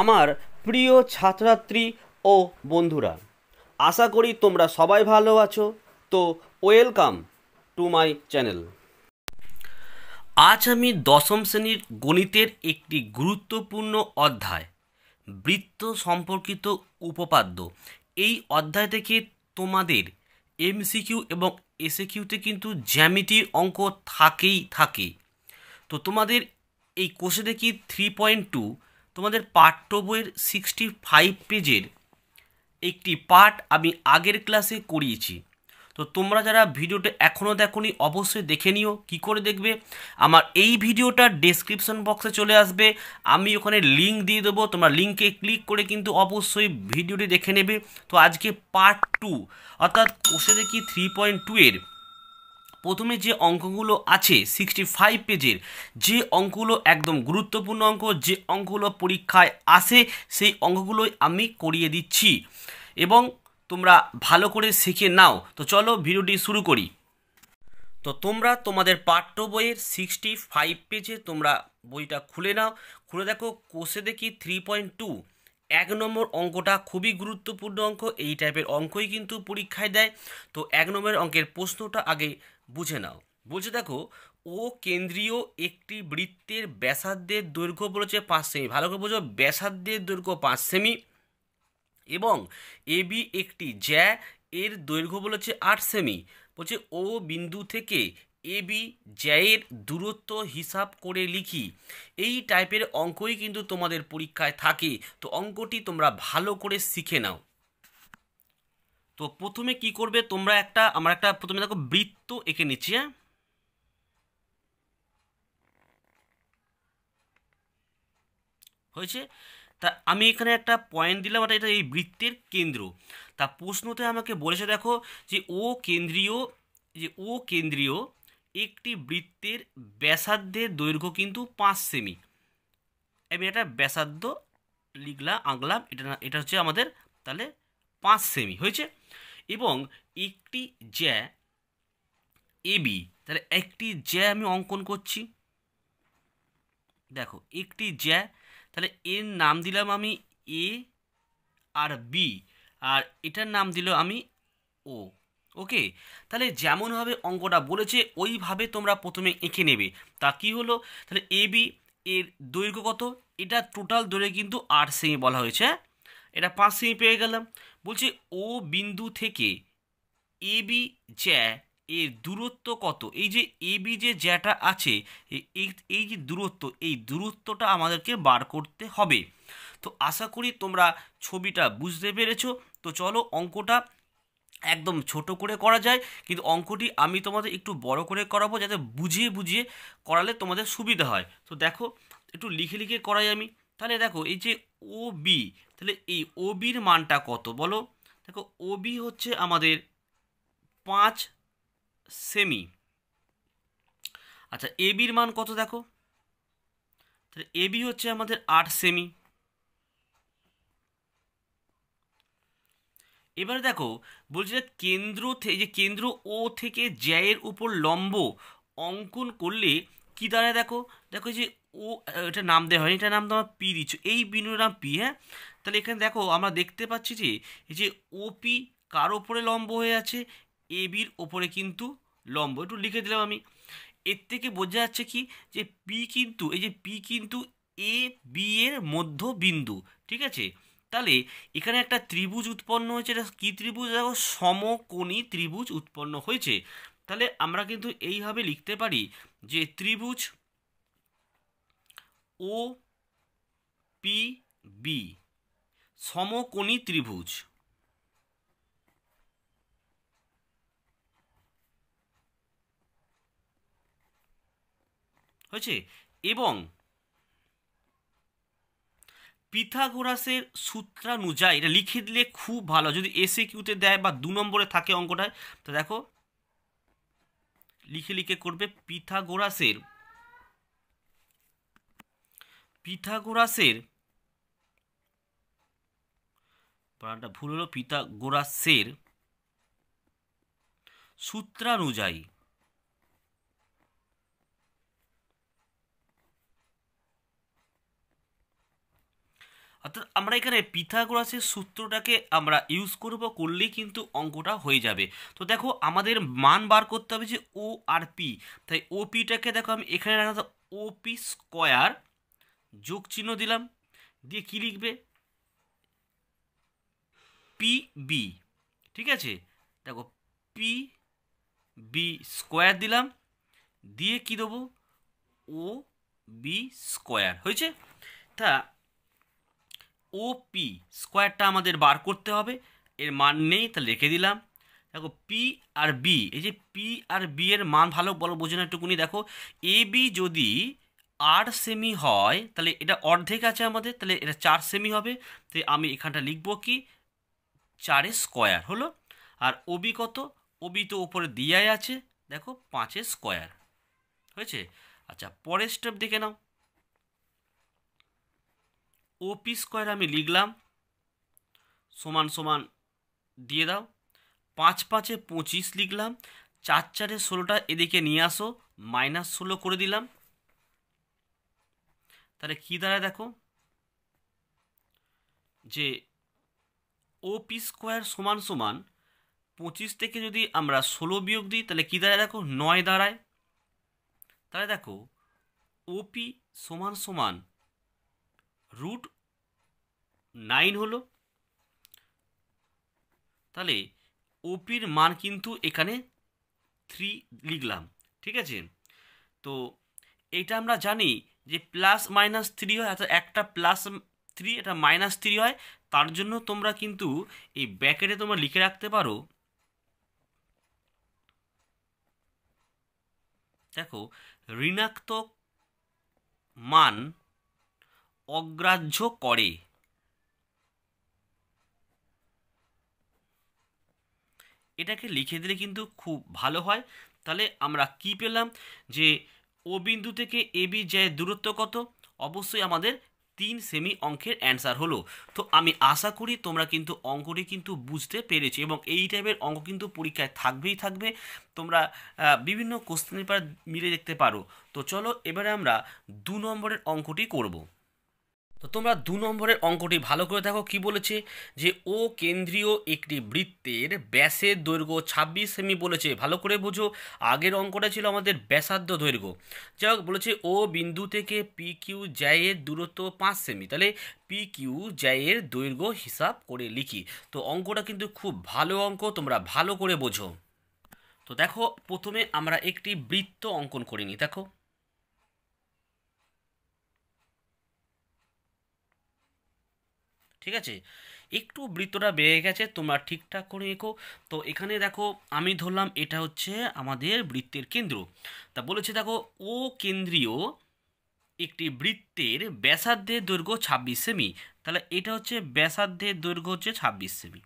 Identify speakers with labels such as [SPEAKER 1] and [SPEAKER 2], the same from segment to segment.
[SPEAKER 1] আমার প্রিয় ছাত্রাত্রী ও বন্ধুরা আশা করি তোমরা সবাই ভালো আছো তো ওয়েলকাম টু মাই চ্যানেল আজ আমি দশম শ্রেণীর গণিতের একটি গুরুত্বপূর্ণ অধ্যায় বৃত্ত সম্পর্কিত উপপাদ্য এই অধ্যায় থেকে তোমাদের এমসিকিউ এবং এসএকিউতে কিন্তু জ্যামিতির অঙ্ক থাকেই থাকে তো তোমাদের এই কোষে দেখি থ্রি পয়েন্ট টু তোমাদের পাঠ্য বইয়ের সিক্সটি ফাইভ পেজের একটি পাঠ আমি আগের ক্লাসে করিয়েছি তো তোমরা যারা ভিডিওটা এখনও দেখোনি অবশ্যই দেখে নিও কি করে দেখবে আমার এই ভিডিওটা ডেসক্রিপশন বক্সে চলে আসবে আমি ওখানে লিঙ্ক দিয়ে দেবো তোমরা লিঙ্কে ক্লিক করে কিন্তু অবশ্যই ভিডিওটি দেখে নেবে তো আজকে পার্ট টু অর্থাৎ কোষে দেখি থ্রি পয়েন্ট টু এর প্রথমে যে অঙ্কগুলো আছে সিক্সটি ফাইভ পেজের যে অঙ্কগুলো একদম গুরুত্বপূর্ণ অঙ্ক যে অঙ্কগুলো পরীক্ষায় আসে সেই অঙ্কগুলোই আমি করিয়ে দিচ্ছি এবং তোমরা ভালো করে শিখে নাও তো চলো ভিডিওটি শুরু করি তো তোমরা তোমাদের পাঠ্য বইয়ের সিক্সটি ফাইভ পেজে তোমরা বইটা খুলে নাও খুলে দেখো কোষে দেখি থ্রি পয়েন্ট টু এক নম্বর অঙ্কটা খুবই গুরুত্বপূর্ণ অঙ্ক এই টাইপের অঙ্কই কিন্তু পরীক্ষায় দেয় তো এক নম্বরের অঙ্কের প্রশ্নটা আগে বুঝে নাও বলছে দেখো ও কেন্দ্রীয় একটি বৃত্তের ব্যাসার্ধের দৈর্ঘ্য বলেছে পাঁচ সেমি ভালো করে বোঝো ব্যাসার্ধের দৈর্ঘ্য পাঁচ সেমি এবং এ বি একটি জ্যা এর দৈর্ঘ্য বলেছে আট সেমি বলছে ও বিন্দু থেকে এ বি জ্যায়ের দূরত্ব হিসাব করে লিখি এই টাইপের অঙ্কই কিন্তু তোমাদের পরীক্ষায় থাকে তো অঙ্কটি তোমরা ভালো করে শিখে নাও তো প্রথমে কি করবে তোমরা একটা আমার একটা প্রথমে দেখো বৃত্ত এঁকে নিচ্ছি হ্যাঁ হয়েছে তা আমি এখানে একটা পয়েন্ট দিলাম এটা এটা এই বৃত্তের কেন্দ্র তা প্রশ্নতে আমাকে বলেছে দেখো যে ও কেন্দ্রীয় যে ও কেন্দ্রীয় একটি বৃত্তের ব্যাসার্ধের দৈর্ঘ্য কিন্তু পাঁচ সেমি আমি এটা ব্যাসার্ধ লিখলাম আঁকলাম এটা এটা হচ্ছে আমাদের তাহলে পাঁচ সেমি হয়েছে এবং একটি জ্যা এবি তাহলে একটি জ্যা আমি অঙ্কন করছি দেখো একটি জ্যা তাহলে এর নাম দিলাম আমি এ আর বি আর এটার নাম দিল আমি ও ওকে তাহলে যেমনভাবে অঙ্কটা বলেছে ওইভাবে তোমরা প্রথমে এঁকে নেবে তা কি হলো তাহলে এ বি এর দৈর্ঘ্য কত এটা টোটাল দৈর্ঘ্য কিন্তু আট সেমি বলা হয়েছে হ্যাঁ? এটা পাঁচ সেমি পেয়ে গেলাম বলছে ও বিন্দু থেকে এ বি জ্যা এর দূরত্ব কত এই যে এ বি যে জ্যাটা আছে এই যে দূরত্ব এই দূরত্বটা আমাদেরকে বার করতে হবে তো আশা করি তোমরা ছবিটা বুঝতে পেরেছো তো চলো অঙ্কটা একদম ছোট করে করা যায় কিন্তু অঙ্কটি আমি তোমাদের একটু বড় করে করাবো যাতে বুঝিয়ে বুঝিয়ে করালে তোমাদের সুবিধা হয় তো দেখো একটু লিখে লিখে করাই আমি তাহলে দেখো এই যে ও বি তাহলে এই ও বির মানটা কত বলো দেখো ও বি হচ্ছে আমাদের পাঁচ সেমি আচ্ছা এ বির মান কত দেখো তাহলে এ বি হচ্ছে আমাদের আট সেমি এবার দেখো বলছি যে কেন্দ্র যে কেন্দ্র ও থেকে জ্যায়ের উপর লম্ব অঙ্কন করলে কি দাঁড়ায় দেখো দেখো যে ও এটা নাম দেওয়া হয়নি এটার নাম তো পি দিচ্ছ এই বিন্দুর নাম পি হ্যাঁ তাহলে এখানে দেখো আমরা দেখতে পাচ্ছি যে এই যে ওপি কার ওপরে লম্ব হয়ে আছে এ বির ওপরে কিন্তু লম্ব একটু লিখে দিলাম আমি এর থেকে বোঝা যাচ্ছে কি যে পি কিন্তু এই যে পি কিন্তু এ বি এর মধ্য বিন্দু ঠিক আছে তাহলে এখানে একটা ত্রিভুজ উৎপন্ন হয়েছে এটা কী ত্রিভুজ দেখো সমকোণী ত্রিভুজ উৎপন্ন হয়েছে তাহলে আমরা কিন্তু এইভাবে লিখতে পারি যে ত্রিভুজ ও পি বি সমকোণী ত্রিভুজ হয়েছে এবং পিথাগোরাসের সূত্রানুযায়ী এটা লিখে দিলে খুব ভালো যদি এসে কিউতে দেয় বা দু নম্বরে থাকে অঙ্কটায় তো দেখো লিখে লিখে করবে পিথাগোরাসের পিথাগোরাসের বানানটা ভুল হলো পিথাগোরাসের সূত্রানুযায়ী অর্থাৎ আমরা এখানে পিথাগোরাসের সূত্রটাকে আমরা ইউজ করব করলেই কিন্তু অঙ্কটা হয়ে যাবে তো দেখো আমাদের মান বার করতে হবে যে ও আর পি তাই ওপিটাকে দেখো আমি এখানে রাখা ওপি স্কোয়ার যোগ চিহ্ন দিলাম দিয়ে কী লিখবে পি বি ঠিক আছে দেখো পি বি স্কোয়ার দিলাম দিয়ে কি দেবো ও বি স্কোয়ার হয়েছে তা ও পি স্কোয়ারটা আমাদের বার করতে হবে এর মান নেই তা লিখে দিলাম দেখো পি আর বি এই যে পি আর বি এর মান ভালো বলো বোঝে না একটুকুনি দেখো এ বি যদি আট সেমি হয় তাহলে এটা অর্ধেক আছে আমাদের তাহলে এটা চার সেমি হবে তো আমি এখানটা লিখব কি চারে স্কোয়ার হলো আর ওবি কত ওবি তো ওপরে দিয়াই আছে দেখো পাঁচে স্কোয়ার হয়েছে আচ্ছা পরের স্টেপ দেখে নাও ওপি স্কোয়ার আমি লিখলাম সমান সমান দিয়ে দাও পাঁচ পাঁচে পঁচিশ লিখলাম চার চারে ষোলোটা এদিকে নিয়ে আসো মাইনাস ষোলো করে দিলাম তাহলে কী দ্বারা দেখো যে ও পি স্কোয়ার সমান সমান পঁচিশ থেকে যদি আমরা ষোলো বিয়োগ দিই তাহলে কী দাঁড়ায় দেখো নয় দাঁড়ায় তাহলে দেখো ওপি সমান সমান রুট নাইন হলো তাহলে ওপির মান কিন্তু এখানে থ্রি লিখলাম ঠিক আছে তো এটা আমরা জানি যে প্লাস মাইনাস থ্রি হয় অর্থাৎ একটা প্লাস থ্রি এটা মাইনাস থ্রি হয় তার জন্য তোমরা কিন্তু এই ব্যাকেটে তোমরা লিখে রাখতে পারো দেখো ঋণাত্মক মান অগ্রাহ্য করে এটাকে লিখে দিলে কিন্তু খুব ভালো হয় তাহলে আমরা কি পেলাম যে ও বিন্দু থেকে এ বি জয়ের দূরত্ব কত অবশ্যই আমাদের তিন সেমি অঙ্কের অ্যান্সার হলো তো আমি আশা করি তোমরা কিন্তু অঙ্কটি কিন্তু বুঝতে পেরেছি এবং এই টাইপের অঙ্ক কিন্তু পরীক্ষায় থাকবেই থাকবে তোমরা বিভিন্ন কোশ্চেনের পেপার মিলে দেখতে পারো তো চলো এবারে আমরা দু নম্বরের অঙ্কটি করবো তো তোমরা দু নম্বরের অঙ্কটি ভালো করে দেখো কি বলেছে যে ও কেন্দ্রীয় একটি বৃত্তের ব্যাসের দৈর্ঘ্য ২৬ সেমি বলেছে ভালো করে বোঝো আগের অঙ্কটা ছিল আমাদের ব্যাসার্ধ দৈর্ঘ্য যাই হোক বলেছে ও বিন্দু থেকে পি কিউ জ্যায়ের দূরত্ব পাঁচ সেমি তাহলে পি কিউ জায়ের দৈর্ঘ্য হিসাব করে লিখি তো অঙ্কটা কিন্তু খুব ভালো অঙ্ক তোমরা ভালো করে বোঝো তো দেখো প্রথমে আমরা একটি বৃত্ত অঙ্কন করিনি দেখো ঠিক আছে একটু বৃত্তটা বেড়ে গেছে তোমরা ঠিকঠাক করে এঁকো তো এখানে দেখো আমি ধরলাম এটা হচ্ছে আমাদের বৃত্তের কেন্দ্র তা বলেছে দেখো ও কেন্দ্রীয় একটি বৃত্তের ব্যাসার্ধের দৈর্ঘ্য ছাব্বিশ সেমি তাহলে এটা হচ্ছে ব্যাসার্ধের দৈর্ঘ্য হচ্ছে ছাব্বিশ সেমি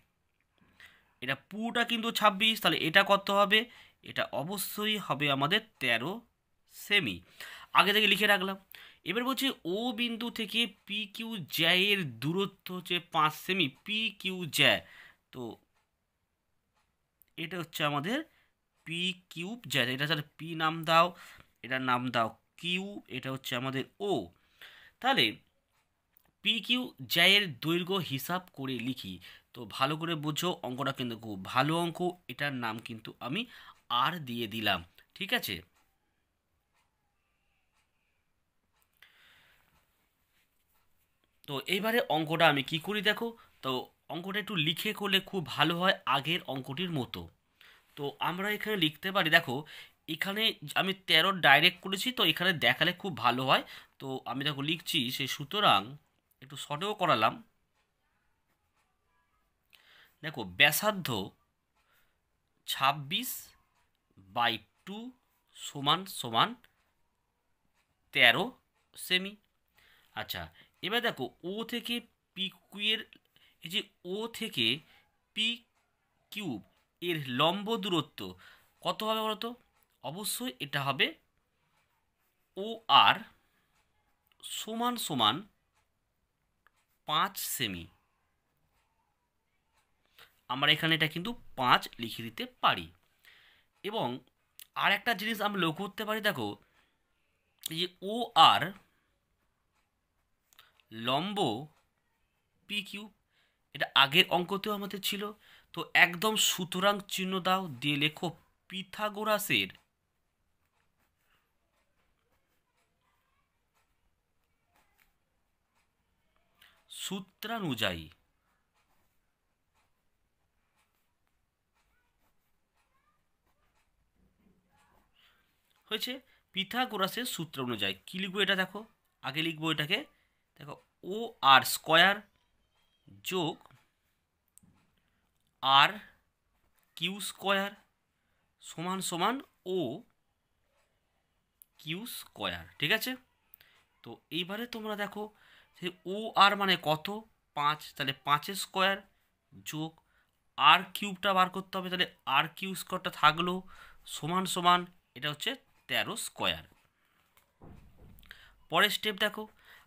[SPEAKER 1] এটা পুরোটা কিন্তু ছাব্বিশ তাহলে এটা কত হবে এটা অবশ্যই হবে আমাদের তেরো সেমি আগে থেকে লিখে রাখলাম এবার বলছে ও বিন্দু থেকে পি কিউ জ্যায়ের দূরত্ব হচ্ছে পাঁচ সেমি পি কিউ জ্যায় তো এটা হচ্ছে আমাদের পি কিউব জ্যায় এটা স্যার পি নাম দাও এটা নাম দাও কিউ এটা হচ্ছে আমাদের ও তাহলে পি কিউ জ্যায়ের দৈর্ঘ্য হিসাব করে লিখি তো ভালো করে বোঝো অঙ্কটা কিন্তু খুব ভালো অঙ্ক এটার নাম কিন্তু আমি আর দিয়ে দিলাম ঠিক আছে তো এইবারে অঙ্কটা আমি কি করি দেখো তো অঙ্কটা একটু লিখে করলে খুব ভালো হয় আগের অঙ্কটির মতো তো আমরা এখানে লিখতে পারি দেখো এখানে আমি তেরো ডাইরেক্ট করেছি তো এখানে দেখালে খুব ভালো হয় তো আমি দেখো লিখছি সে সুতরাং একটু শর্টেও করালাম দেখো ব্যাসার্ধ ছাব্বিশ বাই টু সমান সমান তেরো সেমি আচ্ছা এবার দেখো ও থেকে পি কিউয়ের এই যে ও থেকে পি কিউব এর লম্ব দূরত্ব কত হবে বলতো অবশ্যই এটা হবে ও আর সমান সমান পাঁচ সেমি আমরা এখানে এটা কিন্তু পাঁচ লিখে দিতে পারি এবং আর একটা জিনিস আমরা লক্ষ্য করতে পারি দেখো যে ও আর লম্ব পি কিউ এটা আগের অঙ্কতেও আমাদের ছিল তো একদম সুতরাং চিহ্ন দাও দিয়ে লেখো পিথাগোরাসের সূত্রানুযায়ী হয়েছে পিথাগোরাসের সূত্র অনুযায়ী কী লিখবো এটা দেখো আগে লিখবো এটাকে দেখো ও আর স্কোয়ার যোগ আর কিউ স্কোয়ার সমান সমান ও কিউ স্কোয়ার ঠিক আছে তো এইবারে তোমরা দেখো সে ও আর মানে কত পাঁচ তাহলে পাঁচের স্কোয়ার যোগ আর কিউবটা বার করতে হবে তাহলে আর কিউ স্কোয়ারটা থাকলো সমান সমান এটা হচ্ছে তেরো স্কোয়ার পরের স্টেপ দেখো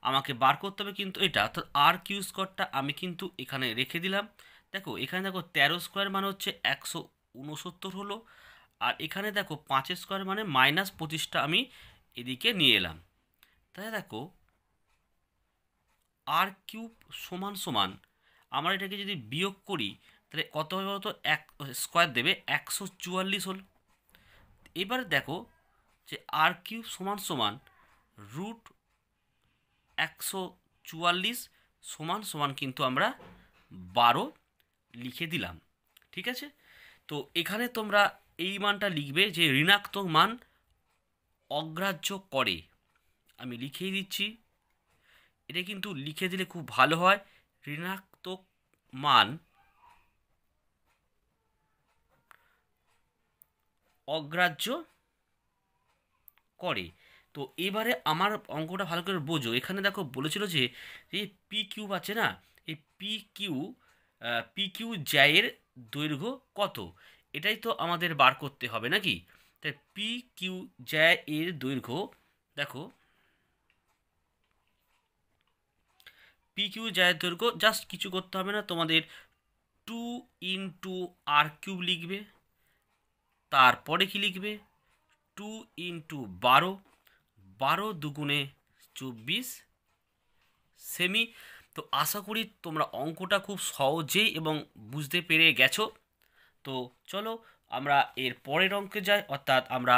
[SPEAKER 1] আমাকে বার করতে হবে কিন্তু এটা অর্থাৎ আর কিউ স্কোয়ারটা আমি কিন্তু এখানে রেখে দিলাম দেখো এখানে দেখো তেরো স্কোয়ার মানে হচ্ছে একশো উনসত্তর হলো আর এখানে দেখো পাঁচ স্কোয়ার মানে মাইনাস পঁচিশটা আমি এদিকে নিয়ে এলাম তাই দেখো আর কিউব সমান সমান আমরা এটাকে যদি বিয়োগ করি তাহলে কত হবে কত এক স্কোয়ার দেবে একশো চুয়াল্লিশ হল এবার দেখো যে আর কিউব সমান সমান রুট একশো চুয়াল্লিশ সমান সমান কিন্তু আমরা বারো লিখে দিলাম ঠিক আছে তো এখানে তোমরা এই মানটা লিখবে যে ঋণাত্মক মান অগ্রাহ্য করে আমি লিখেই দিচ্ছি এটা কিন্তু লিখে দিলে খুব ভালো হয় ঋণাত্মক মান অগ্রাহ্য করে তো এবারে আমার অঙ্কটা ভালো করে বোঝো এখানে দেখো বলেছিল যে এই পি কিউব আছে না এই পি কিউ পি কিউ জ্যায়ের দৈর্ঘ্য কত এটাই তো আমাদের বার করতে হবে নাকি তাই পি কিউ জায় এর দৈর্ঘ্য দেখো পি কিউ জ্যায়ের দৈর্ঘ্য জাস্ট কিছু করতে হবে না তোমাদের টু ইন্টু আর কিউব লিখবে তারপরে কি লিখবে টু ইন্টু বারো বারো দুগুণে চব্বিশ সেমি তো আশা করি তোমরা অঙ্কটা খুব সহজেই এবং বুঝতে পেরে গেছো তো চলো আমরা এর পরের অঙ্কে যাই অর্থাৎ আমরা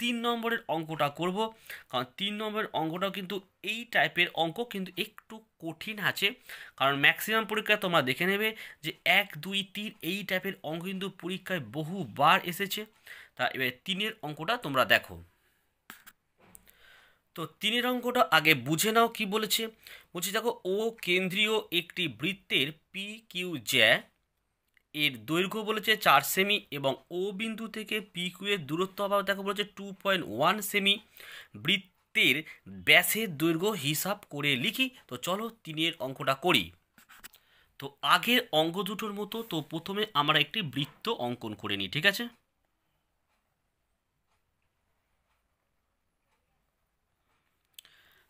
[SPEAKER 1] তিন নম্বরের অঙ্কটা করব কারণ তিন নম্বরের অঙ্কটাও কিন্তু এই টাইপের অঙ্ক কিন্তু একটু কঠিন আছে কারণ ম্যাক্সিমাম পরীক্ষায় তোমরা দেখে নেবে যে এক দুই তিন এই টাইপের অঙ্ক কিন্তু পরীক্ষায় বহুবার এসেছে তা এবার তিনের অঙ্কটা তোমরা দেখো তো তিনের অঙ্কটা আগে বুঝে নাও কি বলেছে বলছি দেখো ও কেন্দ্রীয় একটি বৃত্তের পি কিউ জ্যা এর দৈর্ঘ্য বলেছে চার সেমি এবং ও বিন্দু থেকে পি কিউ এর দূরত্ব আবার দেখো বলেছে টু পয়েন্ট ওয়ান সেমি বৃত্তের ব্যাসের দৈর্ঘ্য হিসাব করে লিখি তো চলো তিনের অঙ্কটা করি তো আগের অঙ্ক দুটোর মতো তো প্রথমে আমরা একটি বৃত্ত অঙ্কন করে নিই ঠিক আছে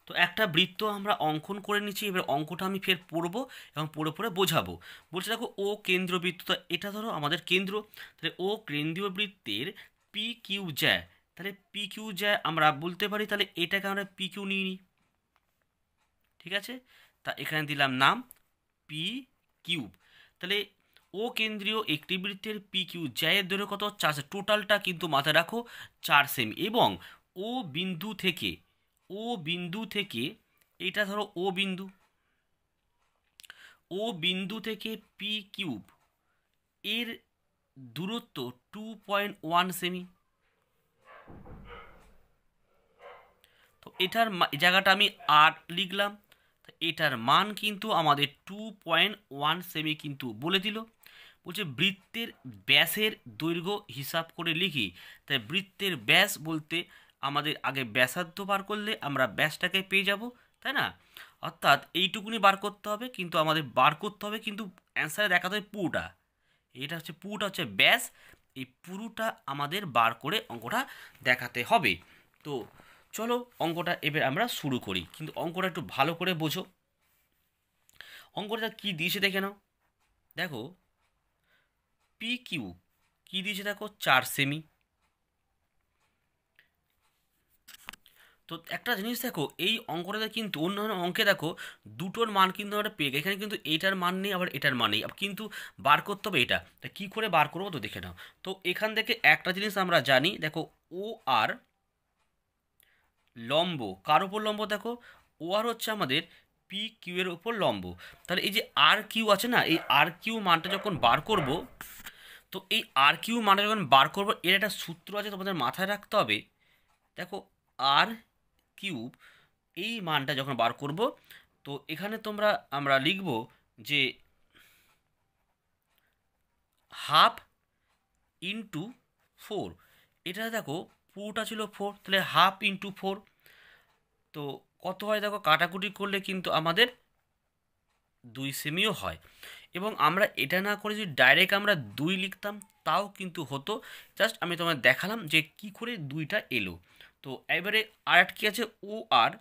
[SPEAKER 1] তো একটা বৃত্ত আমরা অঙ্কন করে নিচ্ছি এবার অঙ্কটা আমি ফের পড়বো এবং পড়ে পড়ে বোঝাবো বলছে দেখো ও কেন্দ্রবৃত্ত তো এটা ধরো আমাদের কেন্দ্র তাহলে ও কেন্দ্রীয় বৃত্তের পি কিউ জ্যা তাহলে পি কিউ জ্যা আমরা বলতে পারি তাহলে এটাকে আমরা পি কিউ নিয়ে নিই ঠিক আছে তা এখানে দিলাম নাম পি কিউব তাহলে ও কেন্দ্রীয় একটি বৃত্তের পি কিউ জ্যায়ের দৈর্ঘ্য কত চার টোটালটা কিন্তু মাথায় রাখো চার সেমি এবং ও বিন্দু থেকে ও বিন্দু থেকে এটা ধরো ও বিন্দু ও বিন্দু থেকে পি কিউব এর দূরত্ব টু পয়েন্ট ওয়ান সেমি তো এটার জায়গাটা আমি আর লিখলাম এটার মান কিন্তু আমাদের টু পয়েন্ট ওয়ান সেমি কিন্তু বলে দিল বলছে বৃত্তের ব্যাসের দৈর্ঘ্য হিসাব করে লিখি তাই বৃত্তের ব্যাস বলতে আমাদের আগে ব্যাসার্ধ বার করলে আমরা ব্যাসটাকে পেয়ে যাব তাই না অর্থাৎ এইটুকুনি বার করতে হবে কিন্তু আমাদের বার করতে হবে কিন্তু অ্যান্সারে দেখাতে হবে পুরোটা এটা হচ্ছে পুরোটা হচ্ছে ব্যাস এই পুরোটা আমাদের বার করে অঙ্কটা দেখাতে হবে তো চলো অঙ্কটা এবার আমরা শুরু করি কিন্তু অঙ্কটা একটু ভালো করে বোঝো অঙ্কটা কী দিয়েছে দেখে নাও দেখো পি কিউ কী দিয়েছে দেখো চার সেমি তো একটা জিনিস দেখো এই অঙ্কটাতে কিন্তু অন্যান্য অঙ্কে দেখো দুটোর মান কিন্তু আমরা পেয়ে গেছি এখানে কিন্তু এটার মান নেই আবার এটার মান নেই কিন্তু বার করতে হবে এটা তা কী করে বার করবো তো দেখে নাও তো এখান থেকে একটা জিনিস আমরা জানি দেখো ও আর লম্ব কার ওপর লম্ব দেখো ও আর হচ্ছে আমাদের পি কিউ এর ওপর লম্ব তাহলে এই যে আর কিউ আছে না এই আর কিউ মানটা যখন বার করব তো এই আর কিউ মানটা যখন বার করব এর একটা সূত্র আছে তোমাদের মাথায় রাখতে হবে দেখো আর কিউব এই মানটা যখন বার করব তো এখানে তোমরা আমরা লিখব যে হাফ ইন্টু ফোর এটা দেখো পুরোটা ছিল ফোর তাহলে হাফ ইন্টু ফোর তো কত হয় দেখো কাটাকুটি করলে কিন্তু আমাদের দুই সেমিও হয় এবং আমরা এটা না করে যদি ডাইরেক্ট আমরা দুই লিখতাম তাও কিন্তু হতো জাস্ট আমি তোমায় দেখালাম যে কি করে দুইটা এলো তো এবারে আর একটা কী আছে ও আর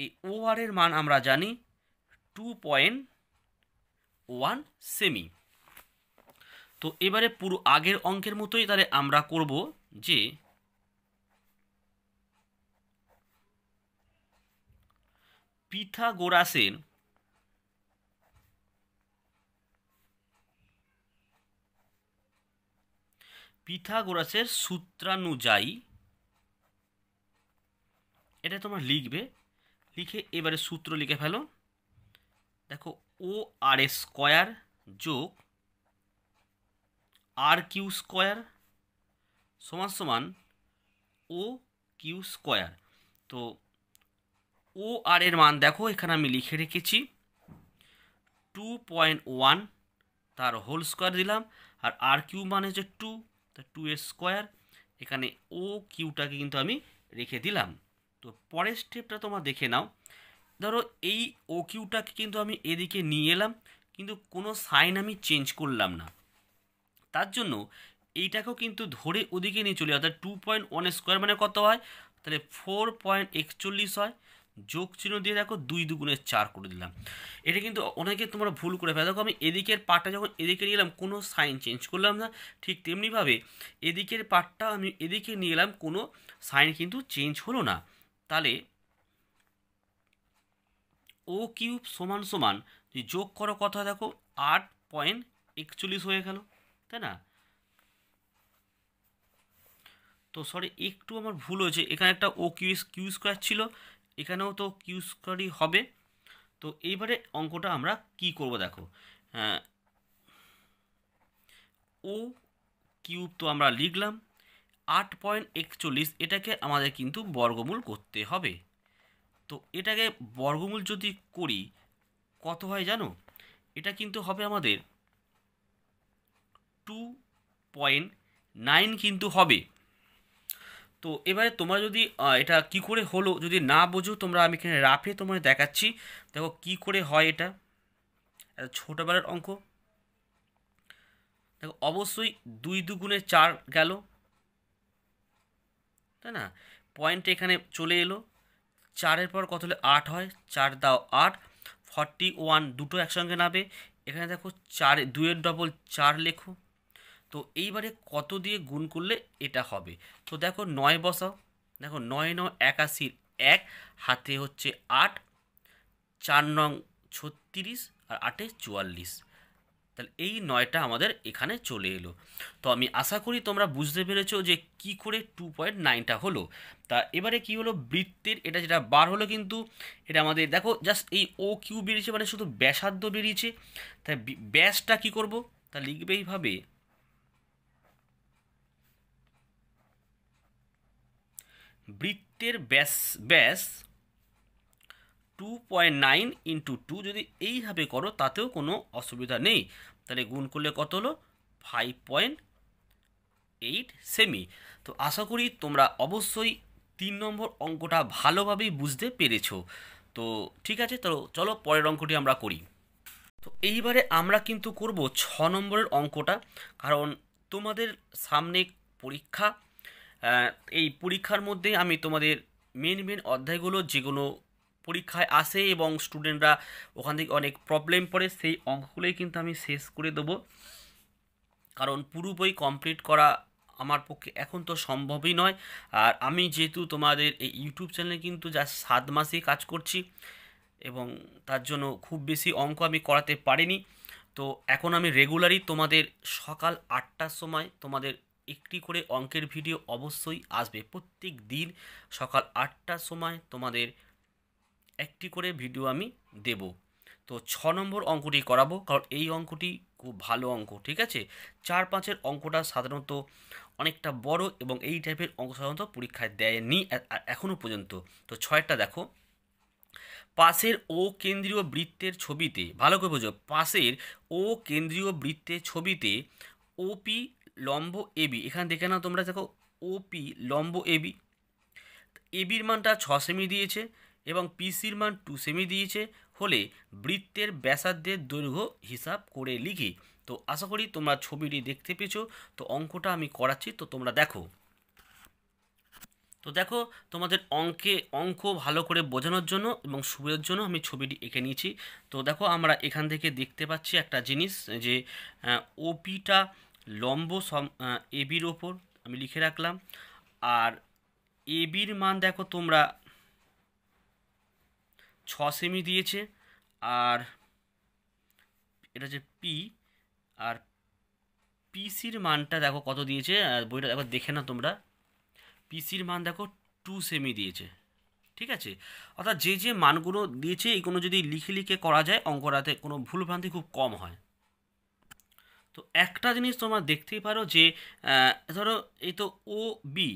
[SPEAKER 1] এই ও আরের মান আমরা জানি টু পয়েন্ট ওয়ান সেমি তো এবারে পুরো আগের অঙ্কের মতোই তাহলে আমরা করব যে পিথাগোরাসের পিথাগোরাসের সূত্রানুযায়ী এটা তোমার লিখবে লিখে এবারে সূত্র লিখে ফেলো দেখো ও আর এ স্কোয়ার যোগ আর কিউ স্কোয়ার সমান সমান ও কিউ স্কোয়ার তো ও আর এর মান দেখো এখানে আমি লিখে রেখেছি টু পয়েন্ট ওয়ান তার হোল স্কোয়ার দিলাম আর আর কিউ মানে হচ্ছে টু তা টু এর স্কোয়ার এখানে ও কিউটাকে কিন্তু আমি রেখে দিলাম তো পরের স্টেপটা তোমরা দেখে নাও ধরো এই ও কিউটাকে কিন্তু আমি এদিকে নিয়ে এলাম কিন্তু কোনো সাইন আমি চেঞ্জ করলাম না তার জন্য এইটাকেও কিন্তু ধরে ওদিকে নিয়ে চলে অর্থাৎ টু পয়েন্ট ওয়ান স্কোয়ার মানে কত হয় তাহলে ফোর পয়েন্ট একচল্লিশ হয় যোগ চিহ্ন দিয়ে দেখো দুই দুগুণের চার করে দিলাম এটা কিন্তু অনেকে তোমরা ভুল করে ফেলে দেখো আমি এদিকের পার্টটা যখন এদিকে নিয়ে এলাম কোনো সাইন চেঞ্জ করলাম না ঠিক তেমনিভাবে এদিকের পার্টটা আমি এদিকে নিয়ে এলাম কোনো সাইন কিন্তু চেঞ্জ হলো না তাহলে ও কিউব সমান সমান যদি যোগ করো কথা দেখো আট পয়েন্ট একচল্লিশ হয়ে গেল তাই না তো সরি একটু আমার ভুল হয়েছে এখানে একটা ও কিউ কিউ স্কোয়ার ছিল এখানেও তো কিউ স্কোয়ারই হবে তো এইবারে অঙ্কটা আমরা কি করব দেখো হ্যাঁ ও কিউব তো আমরা লিখলাম আট পয়েন্ট একচল্লিশ এটাকে আমাদের কিন্তু বর্গমূল করতে হবে তো এটাকে বর্গমূল যদি করি কত হয় জানো এটা কিন্তু হবে আমাদের টু পয়েন্ট নাইন কিন্তু হবে তো এবারে তোমরা যদি এটা কি করে হলো যদি না বোঝো তোমরা আমি এখানে রাফে তোমরা দেখাচ্ছি দেখো কি করে হয় এটা ছোটোবেলার অঙ্ক দেখো অবশ্যই দুই দুগুণে চার গেল তাই না পয়েন্ট এখানে চলে এলো চারের পর কত হলে আট হয় চার দাও আট ফর্টি ওয়ান দুটো একসঙ্গে নাবে এখানে দেখো চার দুয়ের ডবল চার লেখো তো এইবারে কত দিয়ে গুণ করলে এটা হবে তো দেখো নয় বসাও দেখো নয় নয় একাশির এক হাতে হচ্ছে আট চার নং ছত্রিশ আর আটে চুয়াল্লিশ তাহলে এই নয়টা আমাদের এখানে চলে এলো তো আমি আশা করি তোমরা বুঝতে পেরেছো যে কি করে টু পয়েন্ট নাইনটা হলো তা এবারে কি হলো বৃত্তের এটা যেটা বার হলো কিন্তু এটা আমাদের দেখো জাস্ট এই ও কিউ বেরিয়েছে মানে শুধু ব্যাসার্ধ বেরিয়েছে তাই ব্যাসটা কি করব তা লিখবে এইভাবে বৃত্তের ব্যাস ব্যাস two point nine into two যদি এইভাবে করো তাতেও কোনো অসুবিধা নেই তাহলে গুণ করলে কত হলো ফাইভ পয়েন্ট এইট সেমি তো আশা করি তোমরা অবশ্যই তিন নম্বর অঙ্কটা ভালোভাবেই বুঝতে পেরেছো তো ঠিক আছে তো চলো পরের অঙ্কটি আমরা করি তো এইবারে আমরা কিন্তু করব ছ নম্বরের অঙ্কটা কারণ তোমাদের সামনে পরীক্ষা এই পরীক্ষার মধ্যে আমি তোমাদের মেন মেন অধ্যায়গুলো যেগুলো পরীক্ষায় আসে এবং স্টুডেন্টরা ওখান থেকে অনেক প্রবলেম পড়ে সেই অঙ্কগুলোই কিন্তু আমি শেষ করে দেবো কারণ পুরো বই কমপ্লিট করা আমার পক্ষে এখন তো সম্ভবই নয় আর আমি যেহেতু তোমাদের এই ইউটিউব চ্যানেলে কিন্তু যা সাত মাসেই কাজ করছি এবং তার জন্য খুব বেশি অঙ্ক আমি করাতে পারিনি তো এখন আমি রেগুলারই তোমাদের সকাল আটটার সময় তোমাদের একটি করে অঙ্কের ভিডিও অবশ্যই আসবে প্রত্যেক দিন সকাল আটটার সময় তোমাদের একটি করে ভিডিও আমি দেব তো ছ নম্বর অঙ্কটি করাবো কারণ এই অঙ্কটি খুব ভালো অঙ্ক ঠিক আছে চার পাঁচের অঙ্কটা সাধারণত অনেকটা বড় এবং এই টাইপের অঙ্ক সাধারণত পরীক্ষায় দেয়নি এখনও পর্যন্ত তো ছয়টা দেখো পাশের ও কেন্দ্রীয় বৃত্তের ছবিতে ভালো করে বোঝো পাশের ও কেন্দ্রীয় বৃত্তের ছবিতে ওপি লম্ব এবি এখানে দেখে নাও তোমরা দেখো ওপি লম্ব এবি এবির মানটা ছ সেমি দিয়েছে এবং পিসির মান টু সেমি দিয়েছে হলে বৃত্তের ব্যাসার্ধের দৈর্ঘ্য হিসাব করে লিখি তো আশা করি তোমরা ছবিটি দেখতে পেয়েছো তো অঙ্কটা আমি করাচ্ছি তো তোমরা দেখো তো দেখো তোমাদের অঙ্কে অঙ্ক ভালো করে বোঝানোর জন্য এবং সুবিধার জন্য আমি ছবিটি এঁকে নিয়েছি তো দেখো আমরা এখান থেকে দেখতে পাচ্ছি একটা জিনিস যে ওপিটা লম্ব সম এবির ওপর আমি লিখে রাখলাম আর এবির মান দেখো তোমরা ছ সেমি দিয়েছে আর এটা হচ্ছে পি আর পিসির মানটা দেখো কত দিয়েছে বইটা দেখো দেখে না তোমরা পিসির মান দেখো টু সেমি দিয়েছে ঠিক আছে অর্থাৎ যে যে মানগুলো দিয়েছে এইগুলো যদি লিখে লিখে করা যায় অঙ্করাতে কোনো ভুলভ্রান্তি খুব কম হয় তো একটা জিনিস তোমরা দেখতেই পারো যে ধরো এই তো ও বি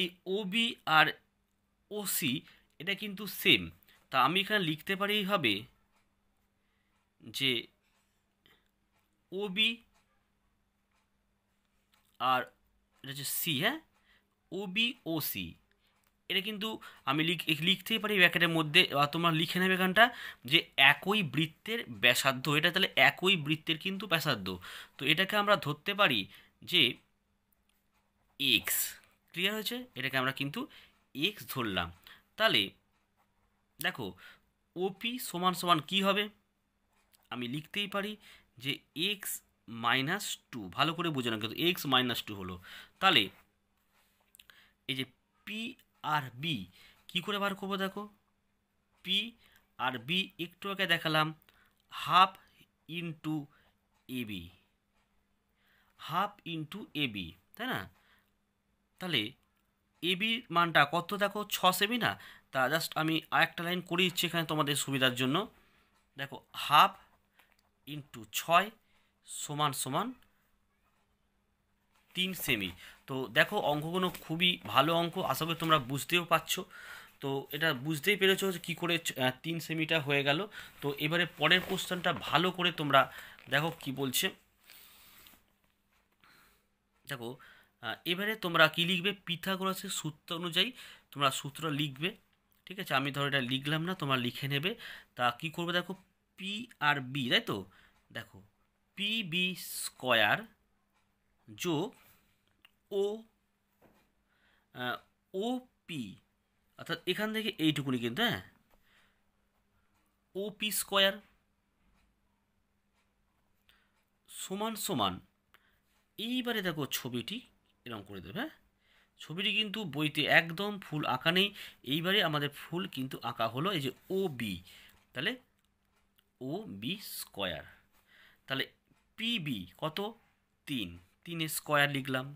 [SPEAKER 1] এই ও বি আর ও সি এটা কিন্তু সেম তা আমি এখানে লিখতে পারি এইভাবে যে ওবি আর এটা হচ্ছে সি হ্যাঁ ওবি ও সি এটা কিন্তু আমি লিখ লিখতেই পারি ব্যাকেটের মধ্যে বা তোমরা লিখে নেবে এখানটা যে একই বৃত্তের ব্যাসার্ধ এটা তাহলে একই বৃত্তের কিন্তু ব্যাসার্ধ তো এটাকে আমরা ধরতে পারি যে এক্স ক্লিয়ার হয়েছে এটাকে আমরা কিন্তু এক্স ধরলাম তাহলে দেখো ওপি সমান সমান কী হবে আমি লিখতেই পারি যে এক্স মাইনাস টু ভালো করে না কিন্তু এক্স মাইনাস টু হলো তাহলে এই যে পি আর বি কী করে বার করবো দেখো পি আর বি একটু আগে দেখালাম half into B half into B তাই না তাহলে এবি মানটা কত দেখো ছ সেমি না তা জাস্ট আমি আরেকটা লাইন করে দিচ্ছি এখানে তোমাদের সুবিধার জন্য দেখো হাফ ইন্টু ছয় সমান সমান তিন সেমি তো দেখো অঙ্কগুলো খুবই ভালো অঙ্ক আশা করি তোমরা বুঝতেও পারছ তো এটা বুঝতেই পেরেছো যে কী করে তিন সেমিটা হয়ে গেল তো এবারে পরের কোশ্চেনটা ভালো করে তোমরা দেখো কি বলছে দেখো এবারে তোমরা কি লিখবে পিথাগোরাসের সূত্র অনুযায়ী তোমরা সূত্র লিখবে ঠিক আছে আমি ধরো এটা লিখলাম না তোমার লিখে নেবে তা কি করবে দেখো পি আর বি তাই তো দেখো পি বি স্কোয়ার যোগ ও ও পি অর্থাৎ এখান থেকে এইটুকুনি কিন্তু হ্যাঁ ও পি স্কোয়ার সমান সমান এইবারে দেখো ছবিটি এরকম করে দেবে হ্যাঁ ছবিটি কিন্তু বইতে একদম ফুল আঁকা নেই এইবারে আমাদের ফুল কিন্তু আঁকা হলো এই যে ও বি তাহলে ও বি স্কোয়ার তাহলে পিবি কত তিন তিনে স্কোয়ার লিখলাম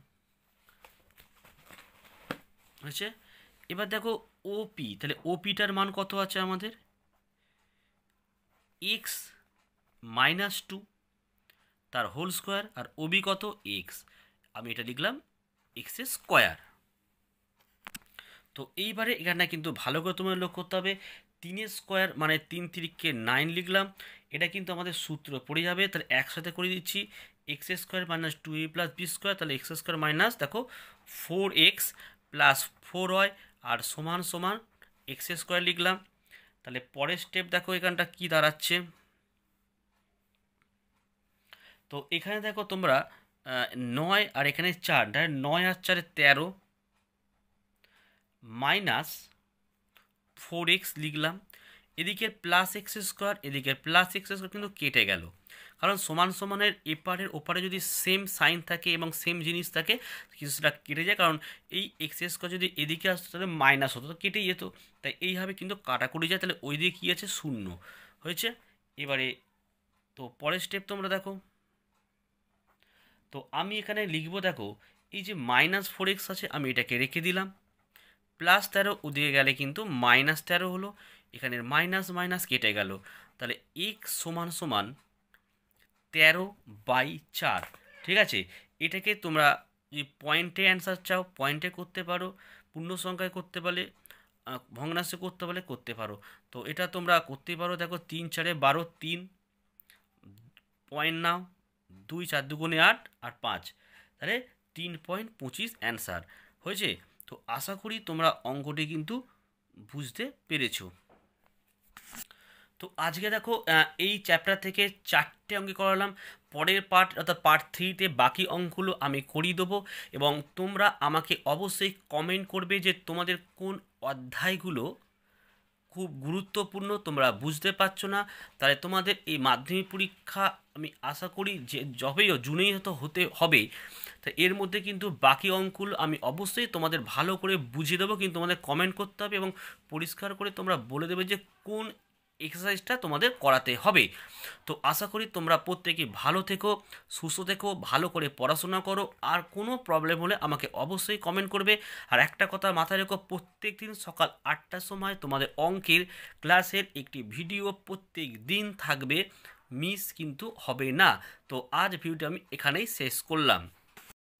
[SPEAKER 1] আচ্ছা এবার দেখো ওপি তাহলে ওপিটার মান কত আছে আমাদের এক্স মাইনাস টু তার হোল স্কোয়ার আর ওবি কত এক্স আমি এটা লিখলাম এক্সের স্কোয়ার তো এইবারে এখানে কিন্তু ভালো করে তোমার লক্ষ্য করতে হবে তিনের স্কোয়ার মানে তিন তিরিককে নাইন লিখলাম এটা কিন্তু আমাদের সূত্র পড়ে যাবে তাহলে একসাথে করে দিচ্ছি x square minus two A plus B square তাহলে এক্স স্কোয়ার মাইনাস দেখো ফোর এক্স প্লাস ফোর হয় আর সমান সমান এক্স স্কোয়ার লিখলাম তাহলে পরের স্টেপ দেখো এখানটা কি দাঁড়াচ্ছে তো এখানে দেখো তোমরা নয় আর এখানে চার নয় আর চারে তেরো মাইনাস ফোর এক্স লিখলাম এদিকের প্লাস এক্স স্কোয়ার এদিকের প্লাস এক্স স্কোয়ার কিন্তু কেটে গেল কারণ সমান সমানের এপারের ওপারে যদি সেম সাইন থাকে এবং সেম জিনিস থাকে সেটা কেটে যায় কারণ এই এক্স স্কোয়ার যদি এদিকে আসতো তাহলে মাইনাস হতো তো কেটে যেত তাই এইভাবে কিন্তু কাটাকুটি যায় তাহলে ওই দিকে কী আছে শূন্য হয়েছে এবারে তো পরের স্টেপ তোমরা দেখো তো আমি এখানে লিখবো দেখো এই যে মাইনাস ফোর এক্স আছে আমি এটাকে রেখে দিলাম প্লাস তেরো ওদিকে গেলে কিন্তু মাইনাস তেরো হলো এখানের মাইনাস মাইনাস কেটে গেল তাহলে এক সমান সমান তেরো বাই চার ঠিক আছে এটাকে তোমরা যে পয়েন্টে অ্যান্সার চাও পয়েন্টে করতে পারো পূর্ণ সংখ্যায় করতে পারলে ভগ্নাংশে করতে পারলে করতে পারো তো এটা তোমরা করতে পারো দেখো তিন চারে বারো তিন পয়েন্ট নাও দুই চার দুগুণে আট আর পাঁচ তাহলে তিন পয়েন্ট পঁচিশ অ্যান্সার হয়েছে তো আশা করি তোমরা অঙ্কটি কিন্তু বুঝতে পেরেছ তো আজকে দেখো এই চ্যাপ্টার থেকে চারটে অঙ্কে করালাম পরের পার্ট অর্থাৎ পার্ট থ্রিতে বাকি অঙ্কগুলো আমি করিয়ে দেবো এবং তোমরা আমাকে অবশ্যই কমেন্ট করবে যে তোমাদের কোন অধ্যায়গুলো খুব গুরুত্বপূর্ণ তোমরা বুঝতে পারছো না তাহলে তোমাদের এই মাধ্যমিক পরীক্ষা আমি আশা করি যে যবেই জুনেই হয়তো হতে হবে তা এর মধ্যে কিন্তু বাকি অঙ্কুল আমি অবশ্যই তোমাদের ভালো করে বুঝিয়ে দেবো কিন্তু তোমাদের কমেন্ট করতে হবে এবং পরিষ্কার করে তোমরা বলে দেবে যে কোন এক্সারসাইজটা তোমাদের করাতে হবে তো আশা করি তোমরা প্রত্যেকে ভালো থেকো সুস্থ থেকো ভালো করে পড়াশোনা করো আর কোনো প্রবলেম হলে আমাকে অবশ্যই কমেন্ট করবে আর একটা কথা মাথায় রেখো প্রত্যেক দিন সকাল আটটার সময় তোমাদের অঙ্কের ক্লাসের একটি ভিডিও প্রত্যেক দিন থাকবে মিস কিন্তু হবে না তো আজ ভিডিওটা আমি এখানেই শেষ করলাম